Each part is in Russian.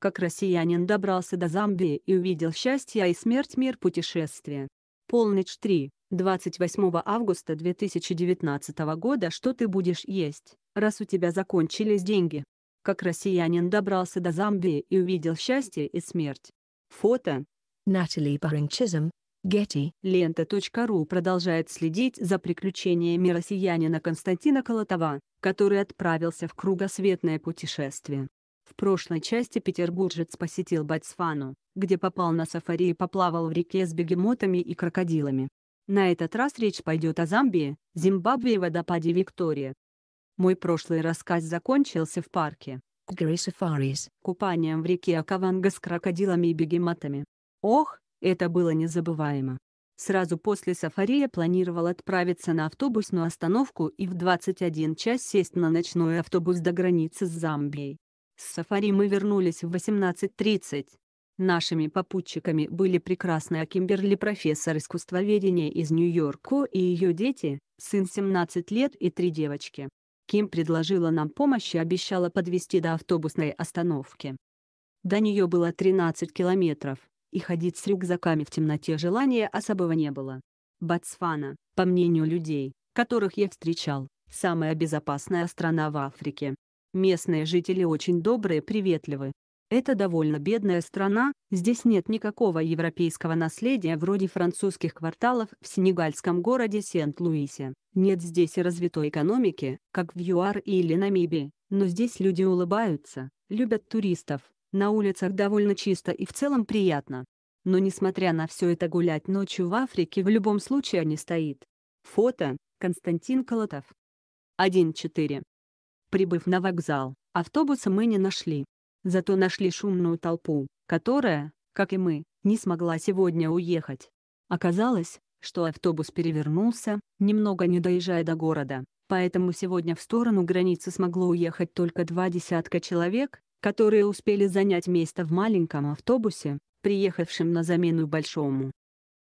как россиянин добрался до Замбии и увидел счастье и смерть мир путешествия. Полночь 3, 28 августа 2019 года Что ты будешь есть, раз у тебя закончились деньги? Как россиянин добрался до Замбии и увидел счастье и смерть. Фото. Натали Баринг Getty. Лента.ру продолжает следить за приключениями россиянина Константина Колотова, который отправился в кругосветное путешествие. В прошлой части петербуржец посетил Ботсвану, где попал на сафари и поплавал в реке с бегемотами и крокодилами. На этот раз речь пойдет о Замбии, Зимбабве и водопаде Виктория. Мой прошлый рассказ закончился в парке. Сафарис. Купанием в реке Акаванга с крокодилами и бегемотами. Ох, это было незабываемо. Сразу после сафари я планировал отправиться на автобусную остановку и в 21 час сесть на ночной автобус до границы с Замбией. С сафари мы вернулись в 18.30. Нашими попутчиками были прекрасная Кимберли профессор искусствоведения из Нью-Йорка и ее дети, сын 17 лет и три девочки. Ким предложила нам помощь и обещала подвести до автобусной остановки. До нее было 13 километров, и ходить с рюкзаками в темноте желания особого не было. Ботсвана, по мнению людей, которых я встречал, самая безопасная страна в Африке. Местные жители очень добрые, приветливы. Это довольно бедная страна, здесь нет никакого европейского наследия вроде французских кварталов в сенегальском городе Сент-Луисе. Нет здесь и развитой экономики, как в ЮАР или Намибии, но здесь люди улыбаются, любят туристов, на улицах довольно чисто и в целом приятно. Но несмотря на все это гулять ночью в Африке в любом случае не стоит. Фото, Константин Колотов. 1.4. Прибыв на вокзал, автобуса мы не нашли. Зато нашли шумную толпу, которая, как и мы, не смогла сегодня уехать. Оказалось, что автобус перевернулся, немного не доезжая до города, поэтому сегодня в сторону границы смогло уехать только два десятка человек, которые успели занять место в маленьком автобусе, приехавшем на замену большому.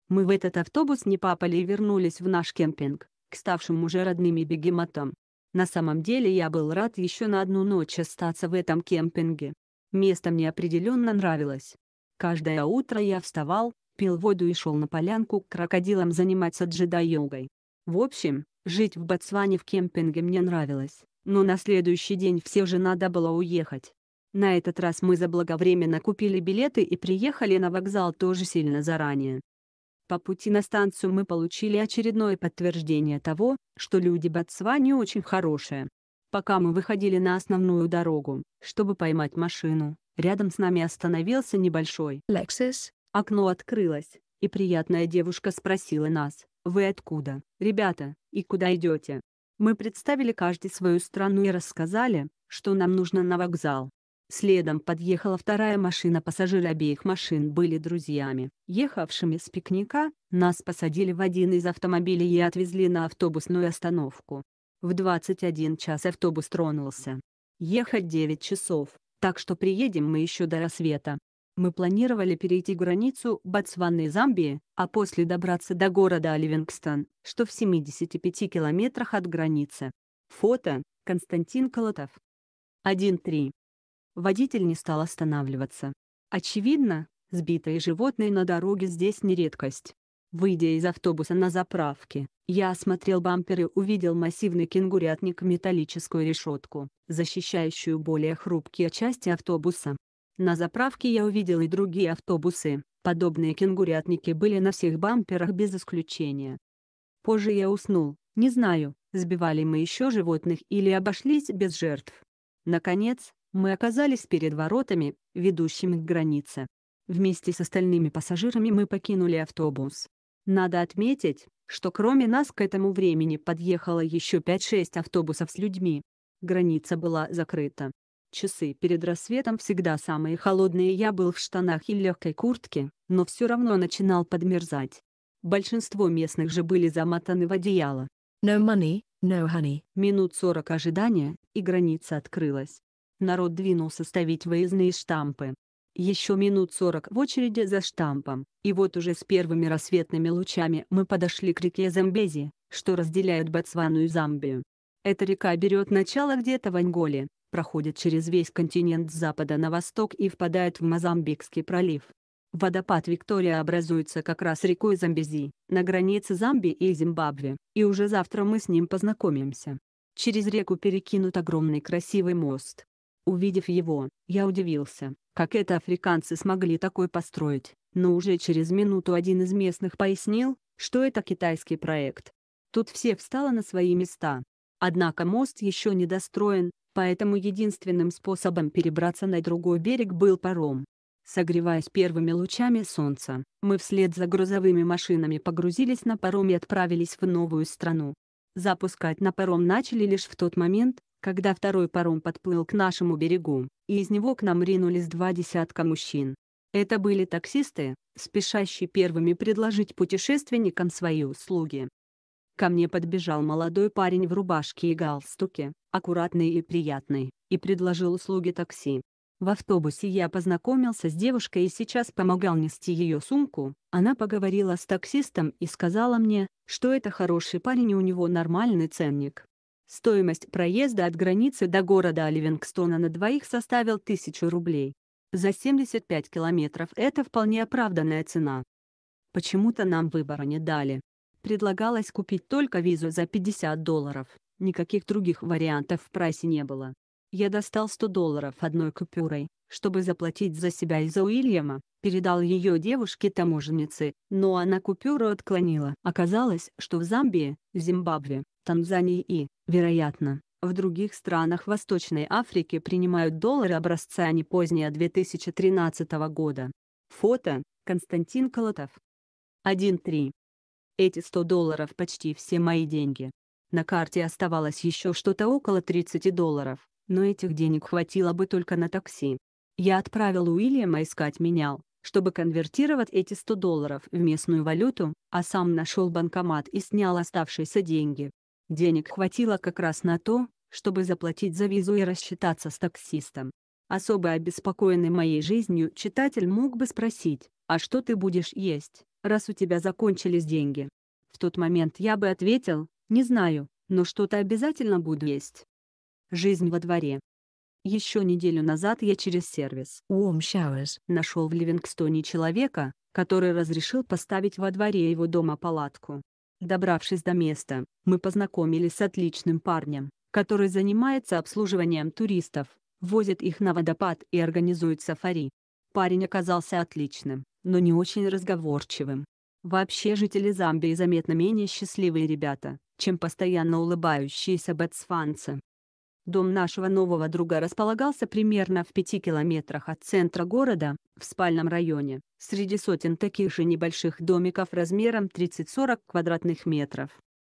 Мы в этот автобус не попали и вернулись в наш кемпинг, к ставшим уже родными бегемотам. На самом деле я был рад еще на одну ночь остаться в этом кемпинге. Место мне определенно нравилось. Каждое утро я вставал, пил воду и шел на полянку к крокодилам заниматься джедай-йогой. В общем, жить в Ботсване в кемпинге мне нравилось, но на следующий день все же надо было уехать. На этот раз мы заблаговременно купили билеты и приехали на вокзал тоже сильно заранее. По пути на станцию мы получили очередное подтверждение того, что люди Ботсвани очень хорошие. Пока мы выходили на основную дорогу, чтобы поймать машину, рядом с нами остановился небольшой «Лексис». Окно открылось, и приятная девушка спросила нас, «Вы откуда, ребята, и куда идете?» Мы представили каждый свою страну и рассказали, что нам нужно на вокзал. Следом подъехала вторая машина. Пассажиры обеих машин были друзьями, ехавшими с пикника. Нас посадили в один из автомобилей и отвезли на автобусную остановку. В 21 час автобус тронулся. Ехать 9 часов, так что приедем мы еще до рассвета. Мы планировали перейти границу Ботсваны и Замбии, а после добраться до города Оливингстон, что в 75 километрах от границы. Фото – Константин Колотов. 1.3 водитель не стал останавливаться. Очевидно, сбитые животные на дороге здесь не редкость. Выйдя из автобуса на заправке, я осмотрел бампер и увидел массивный кенгурятник металлическую решетку, защищающую более хрупкие части автобуса. На заправке я увидел и другие автобусы, подобные кенгурятники были на всех бамперах без исключения. Позже я уснул, не знаю, сбивали мы еще животных или обошлись без жертв. Наконец, мы оказались перед воротами, ведущими к границе. Вместе с остальными пассажирами мы покинули автобус. Надо отметить, что кроме нас к этому времени подъехало еще 5-6 автобусов с людьми. Граница была закрыта. Часы перед рассветом всегда самые холодные. Я был в штанах и легкой куртке, но все равно начинал подмерзать. Большинство местных же были замотаны в одеяло. No money, no honey. Минут 40 ожидания, и граница открылась. Народ двинулся ставить выездные штампы. Еще минут сорок в очереди за штампом, и вот уже с первыми рассветными лучами мы подошли к реке Замбези, что разделяет Ботсвану и Замбию. Эта река берет начало где-то в Анголе, проходит через весь континент с запада на восток и впадает в Мозамбикский пролив. Водопад Виктория образуется как раз рекой Замбези, на границе Замбии и Зимбабве, и уже завтра мы с ним познакомимся. Через реку перекинут огромный красивый мост, Увидев его, я удивился, как это африканцы смогли такой построить, но уже через минуту один из местных пояснил, что это китайский проект. Тут все встало на свои места. Однако мост еще не достроен, поэтому единственным способом перебраться на другой берег был паром. Согреваясь первыми лучами солнца, мы вслед за грузовыми машинами погрузились на паром и отправились в новую страну. Запускать на паром начали лишь в тот момент, когда второй паром подплыл к нашему берегу, и из него к нам ринулись два десятка мужчин. Это были таксисты, спешащие первыми предложить путешественникам свои услуги. Ко мне подбежал молодой парень в рубашке и галстуке, аккуратный и приятный, и предложил услуги такси. В автобусе я познакомился с девушкой и сейчас помогал нести ее сумку, она поговорила с таксистом и сказала мне, что это хороший парень и у него нормальный ценник. Стоимость проезда от границы до города Оливингстона на двоих составил 1000 рублей. За 75 километров это вполне оправданная цена. Почему-то нам выбора не дали. Предлагалось купить только визу за 50 долларов, никаких других вариантов в прайсе не было. Я достал 100 долларов одной купюрой, чтобы заплатить за себя и за Уильяма, передал ее девушке-таможеннице, но она купюру отклонила. Оказалось, что в Замбии, Зимбабве, Танзании и, вероятно, в других странах Восточной Африки принимают доллары образца не позднее 2013 года. Фото, Константин Колотов. 1.3. Эти 100 долларов почти все мои деньги. На карте оставалось еще что-то около 30 долларов, но этих денег хватило бы только на такси. Я отправил Уильяма искать менял, чтобы конвертировать эти 100 долларов в местную валюту, а сам нашел банкомат и снял оставшиеся деньги. Денег хватило как раз на то, чтобы заплатить за визу и рассчитаться с таксистом. Особо обеспокоенный моей жизнью читатель мог бы спросить, «А что ты будешь есть, раз у тебя закончились деньги?» В тот момент я бы ответил, «Не знаю, но что-то обязательно буду есть». Жизнь во дворе. Еще неделю назад я через сервис Warm Showers нашел в Ливингстоне человека, который разрешил поставить во дворе его дома палатку. Добравшись до места, мы познакомились с отличным парнем, который занимается обслуживанием туристов, возит их на водопад и организует сафари. Парень оказался отличным, но не очень разговорчивым. Вообще жители Замбии заметно менее счастливые ребята, чем постоянно улыбающиеся бэтсфанцы. Дом нашего нового друга располагался примерно в пяти километрах от центра города, в спальном районе, среди сотен таких же небольших домиков размером 30-40 квадратных метров.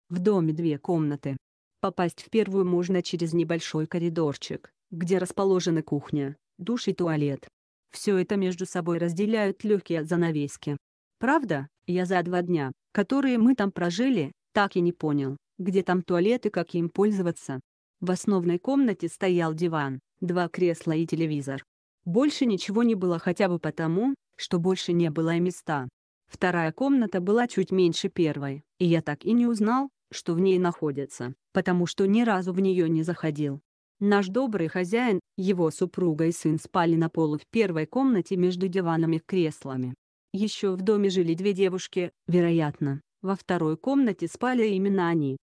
В доме две комнаты. Попасть в первую можно через небольшой коридорчик, где расположены кухня, душ и туалет. Все это между собой разделяют легкие занавески. Правда, я за два дня, которые мы там прожили, так и не понял, где там туалет и как им пользоваться. В основной комнате стоял диван, два кресла и телевизор. Больше ничего не было хотя бы потому, что больше не было и места. Вторая комната была чуть меньше первой, и я так и не узнал, что в ней находится, потому что ни разу в нее не заходил. Наш добрый хозяин, его супруга и сын спали на полу в первой комнате между диванами и креслами. Еще в доме жили две девушки, вероятно, во второй комнате спали именно они.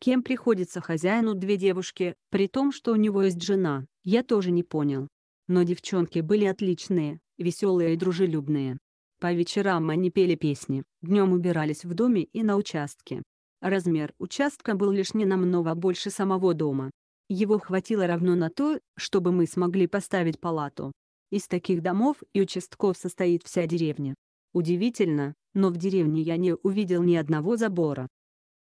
Кем приходится хозяину две девушки, при том, что у него есть жена, я тоже не понял. Но девчонки были отличные, веселые и дружелюбные. По вечерам они пели песни, днем убирались в доме и на участке. Размер участка был лишь не намного больше самого дома. Его хватило равно на то, чтобы мы смогли поставить палату. Из таких домов и участков состоит вся деревня. Удивительно, но в деревне я не увидел ни одного забора.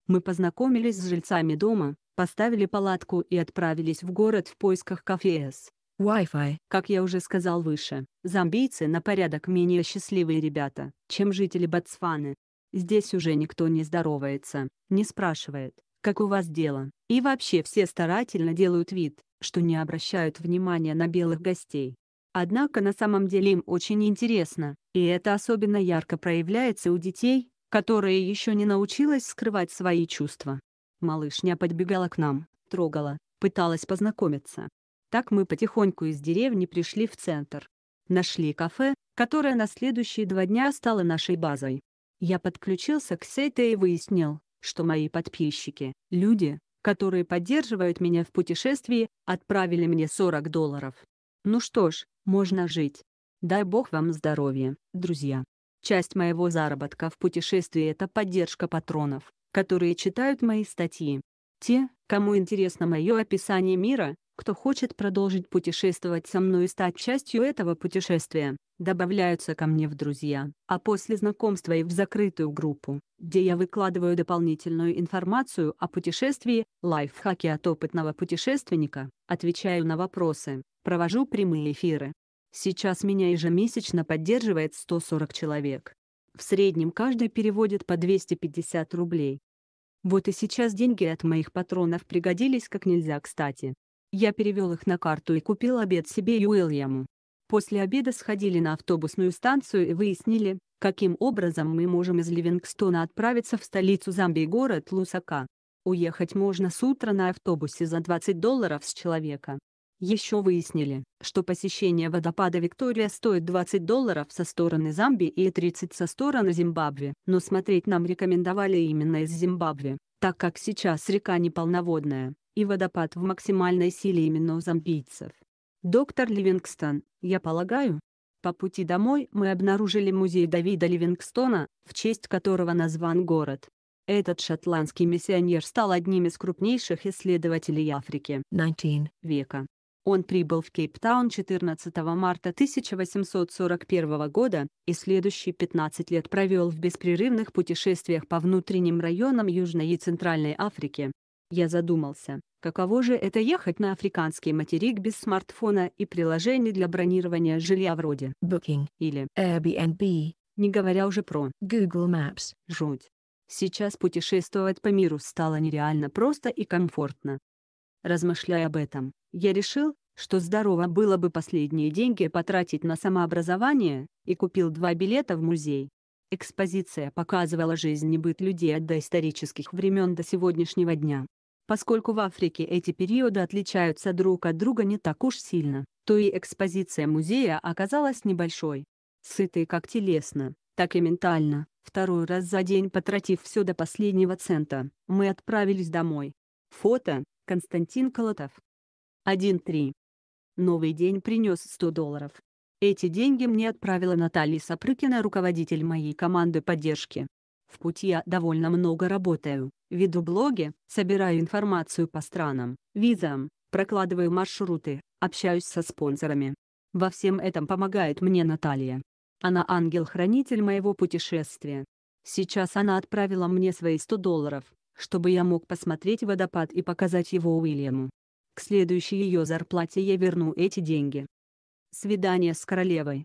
Мы познакомились с жильцами дома, поставили палатку и отправились в город в поисках кафе с Wi-Fi. Как я уже сказал выше, зомбийцы на порядок менее счастливые ребята, чем жители Ботсваны. Здесь уже никто не здоровается, не спрашивает, как у вас дело, и вообще все старательно делают вид, что не обращают внимания на белых гостей. Однако на самом деле им очень интересно, и это особенно ярко проявляется у детей, которая еще не научилась скрывать свои чувства. Малышня подбегала к нам, трогала, пыталась познакомиться. Так мы потихоньку из деревни пришли в центр. Нашли кафе, которое на следующие два дня стало нашей базой. Я подключился к Сейте и выяснил, что мои подписчики, люди, которые поддерживают меня в путешествии, отправили мне 40 долларов. Ну что ж, можно жить. Дай бог вам здоровья, друзья. Часть моего заработка в путешествии — это поддержка патронов, которые читают мои статьи. Те, кому интересно мое описание мира, кто хочет продолжить путешествовать со мной и стать частью этого путешествия, добавляются ко мне в друзья, а после знакомства и в закрытую группу, где я выкладываю дополнительную информацию о путешествии, лайфхаки от опытного путешественника, отвечаю на вопросы, провожу прямые эфиры, Сейчас меня ежемесячно поддерживает 140 человек. В среднем каждый переводит по 250 рублей. Вот и сейчас деньги от моих патронов пригодились как нельзя кстати. Я перевел их на карту и купил обед себе и Уильяму. После обеда сходили на автобусную станцию и выяснили, каким образом мы можем из Ливингстона отправиться в столицу Замбии город Лусака. Уехать можно с утра на автобусе за 20 долларов с человека. Еще выяснили, что посещение водопада Виктория стоит 20 долларов со стороны Замбии и 30 со стороны Зимбабве. Но смотреть нам рекомендовали именно из Зимбабве, так как сейчас река неполноводная, и водопад в максимальной силе именно у замбийцев. Доктор Ливингстон, я полагаю? По пути домой мы обнаружили музей Давида Ливингстона, в честь которого назван город. Этот шотландский миссионер стал одним из крупнейших исследователей Африки 19 века. Он прибыл в Кейптаун 14 марта 1841 года и следующие 15 лет провел в беспрерывных путешествиях по внутренним районам Южной и Центральной Африки. Я задумался, каково же это ехать на африканский материк без смартфона и приложений для бронирования жилья вроде Booking или Airbnb, не говоря уже про Google Maps. Жуть. Сейчас путешествовать по миру стало нереально просто и комфортно. Размышляя об этом, я решил, что здорово было бы последние деньги потратить на самообразование, и купил два билета в музей. Экспозиция показывала жизнь и быт людей от доисторических времен до сегодняшнего дня. Поскольку в Африке эти периоды отличаются друг от друга не так уж сильно, то и экспозиция музея оказалась небольшой. Сытый как телесно, так и ментально, второй раз за день потратив все до последнего цента, мы отправились домой. Фото, Константин Колотов. 1.3. Новый день принес 100 долларов. Эти деньги мне отправила Наталья Сапрыкина, руководитель моей команды поддержки. В пути я довольно много работаю, веду блоги, собираю информацию по странам, визам, прокладываю маршруты, общаюсь со спонсорами. Во всем этом помогает мне Наталья. Она ангел-хранитель моего путешествия. Сейчас она отправила мне свои 100 долларов, чтобы я мог посмотреть водопад и показать его Уильяму. К следующей ее зарплате я верну эти деньги. Свидание с королевой.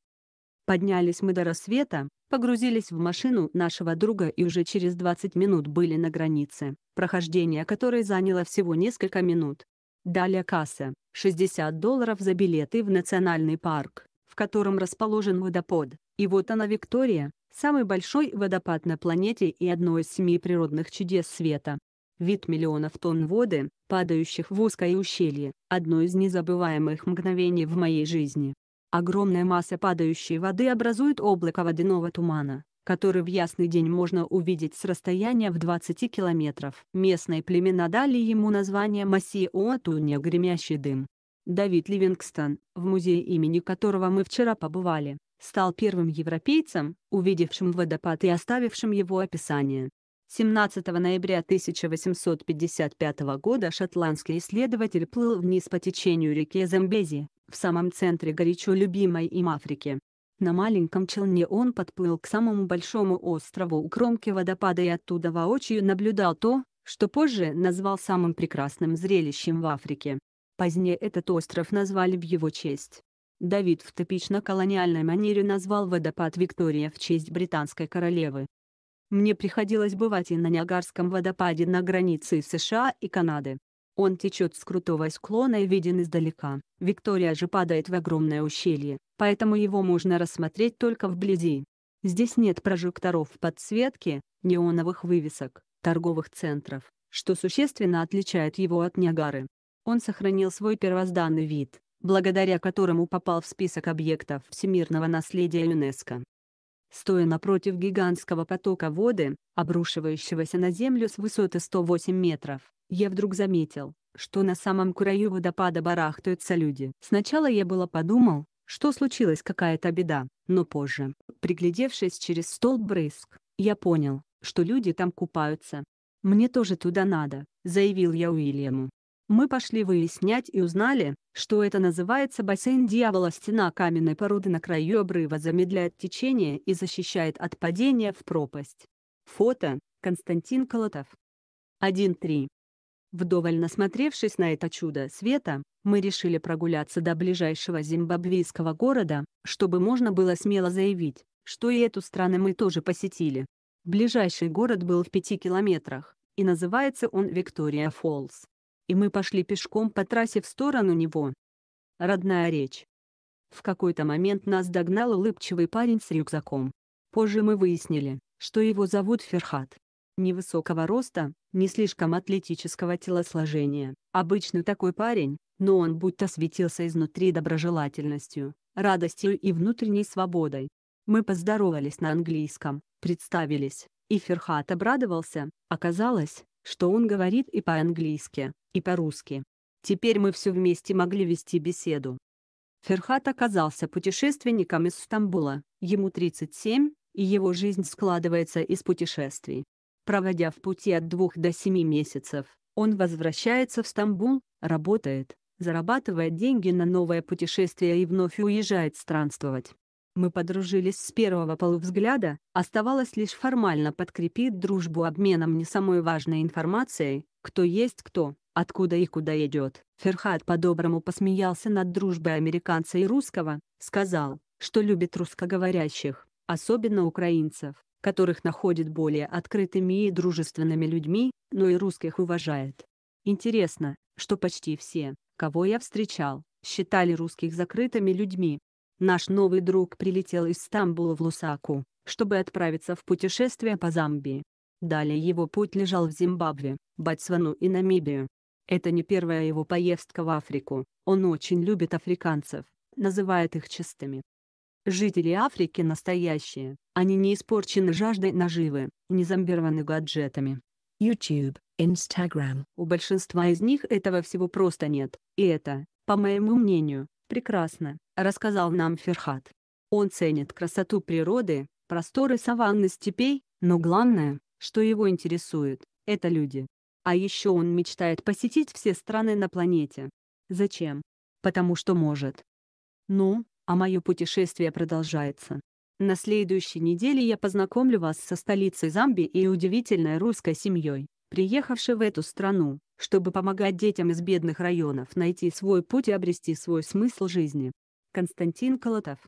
Поднялись мы до рассвета, погрузились в машину нашего друга и уже через 20 минут были на границе, прохождение которой заняло всего несколько минут. Далее касса, 60 долларов за билеты в национальный парк, в котором расположен водопод, и вот она Виктория, самый большой водопад на планете и одно из семи природных чудес света. Вид миллионов тонн воды, падающих в узкое ущелье, одно из незабываемых мгновений в моей жизни. Огромная масса падающей воды образует облако водяного тумана, который в ясный день можно увидеть с расстояния в 20 километров. Местные племена дали ему название Массиоатунья «Гремящий дым». Давид Ливингстон, в музее имени которого мы вчера побывали, стал первым европейцем, увидевшим водопад и оставившим его описание. 17 ноября 1855 года шотландский исследователь плыл вниз по течению реки Замбези, в самом центре горячо любимой им Африки. На маленьком челне он подплыл к самому большому острову у кромки водопада и оттуда воочию наблюдал то, что позже назвал самым прекрасным зрелищем в Африке. Позднее этот остров назвали в его честь. Давид в типично колониальной манере назвал водопад Виктория в честь британской королевы. Мне приходилось бывать и на Ниагарском водопаде на границе США и Канады. Он течет с крутого склона и виден издалека. Виктория же падает в огромное ущелье, поэтому его можно рассмотреть только вблизи. Здесь нет прожекторов подсветки, неоновых вывесок, торговых центров, что существенно отличает его от Ниагары. Он сохранил свой первозданный вид, благодаря которому попал в список объектов всемирного наследия ЮНЕСКО. Стоя напротив гигантского потока воды, обрушивающегося на землю с высоты 108 метров, я вдруг заметил, что на самом краю водопада барахтаются люди. Сначала я было подумал, что случилась какая-то беда, но позже, приглядевшись через столб брызг, я понял, что люди там купаются. «Мне тоже туда надо», — заявил я Уильяму. Мы пошли выяснять и узнали, что это называется бассейн дьявола. Стена каменной породы на краю обрыва замедляет течение и защищает от падения в пропасть. Фото Константин Колотов. 1.3. Вдоволь насмотревшись на это чудо света, мы решили прогуляться до ближайшего зимбабвийского города, чтобы можно было смело заявить, что и эту страну мы тоже посетили. Ближайший город был в пяти километрах, и называется он Виктория Фолс и мы пошли пешком по трассе в сторону него. Родная речь. В какой-то момент нас догнал улыбчивый парень с рюкзаком. Позже мы выяснили, что его зовут Ферхат. Невысокого роста, не слишком атлетического телосложения. обычный такой парень, но он будто светился изнутри доброжелательностью, радостью и внутренней свободой. Мы поздоровались на английском, представились, и Ферхат обрадовался. Оказалось, что он говорит и по-английски, и по-русски. Теперь мы все вместе могли вести беседу. Ферхат оказался путешественником из Стамбула, ему 37, и его жизнь складывается из путешествий. Проводя в пути от двух до семи месяцев, он возвращается в Стамбул, работает, зарабатывает деньги на новое путешествие и вновь уезжает странствовать мы подружились с первого полувзгляда, оставалось лишь формально подкрепить дружбу обменом не самой важной информацией, кто есть кто, откуда и куда идет. Ферхат по-доброму посмеялся над дружбой американца и русского, сказал, что любит русскоговорящих, особенно украинцев, которых находит более открытыми и дружественными людьми, но и русских уважает. Интересно, что почти все, кого я встречал, считали русских закрытыми людьми, Наш новый друг прилетел из Стамбула в Лусаку, чтобы отправиться в путешествие по Замбии. Далее его путь лежал в Зимбабве, Ботсвану и Намибию. Это не первая его поездка в Африку, он очень любит африканцев, называет их чистыми. Жители Африки настоящие, они не испорчены жаждой наживы, не зомбированы гаджетами. YouTube, Instagram. У большинства из них этого всего просто нет, и это, по моему мнению, прекрасно», — рассказал нам Ферхат. Он ценит красоту природы, просторы саванны степей, но главное, что его интересует, это люди. А еще он мечтает посетить все страны на планете. Зачем? Потому что может. Ну, а мое путешествие продолжается. На следующей неделе я познакомлю вас со столицей Замби и удивительной русской семьей, приехавшей в эту страну чтобы помогать детям из бедных районов найти свой путь и обрести свой смысл жизни. Константин Колотов